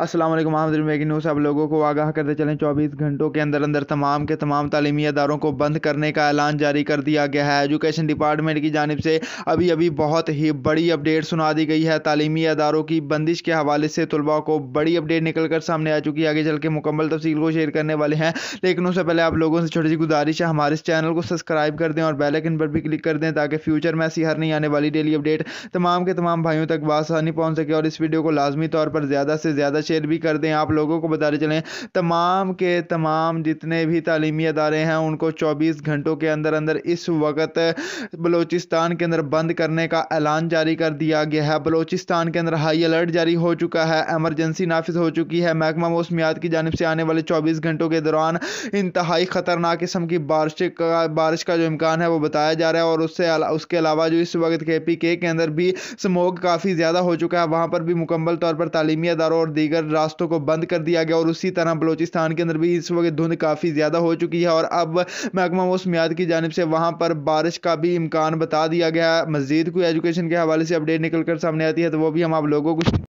Aslam महमदिन news आप लोगों को आगाह करते चलें 24 घंटों के अंदर अंदर तमाम के तमाम तालीमी अदारों को बंद करने का ऐलान जारी कर दिया गया है एजुकेशन डिपार्टमेंट की जानब से अभी अभी बहुत ही बड़ी अपडेट सुना दी गई है तालीमी अदारों की बंदिश के हवाले से तलबा को बड़ी अपडेट निकल कर सामने आ चुकी है आगे चल के मुकम्मल तफसील को शेयर करने वाले हैं लेकिन उससे पहले आप लोगों से छोटी सी गुजारिश है हमारे इस चैनल को सब्सक्राइब कर दें और बेलकिन पर भी क्लिक कर दें ताकि फ्यूचर में ऐसी हर नहीं आने वाली डेली अपडेट तमाम के तमाम भाइयों तक बासानी पहुँच सके और इस वीडियो को लाजमी तौर पर ज़्यादा से ज़्यादा शेयर भी कर दें आप लोगों को बताते चलें तमाम के तमाम जितने भी तालीमी अदारे हैं उनको चौबीस घंटों के अंदर अंदर इस वक्त बलोचिस्तान के अंदर बंद करने का ऐलान जारी कर दिया गया है बलोचिस्तान के अंदर हाई अलर्ट जारी हो चुका है एमरजेंसी नाफिज हो चुकी है महकमा मौसमियात की जानब से आने वाले चौबीस घंटों के दौरान इंतहाई ख़तरनाक किस्म की बारिश का बारिश का जो इम्कान है वो बताया जा रहा है और उससे उसके अलावा जो इस वक्त के पी के अंदर भी स्मोक काफ़ी ज़्यादा हो चुका है वहाँ पर भी मुकम्मल तौर पर तालीमी अदारों और दीगर दीगर रास्तों को बंद कर दिया गया और उसी तरह बलोचिस्तान के अंदर भी इस वक्त धुंध काफ़ी ज़्यादा हो चुकी है और अब महकमा मौसमियात की जानब से वहाँ पर बारिश का भी इम्कान बता दिया गया मज़ीद कोई एजुकेशन के हवाले से अपडेट निकल कर सामने आती है तो वो भी हम आप लोगों को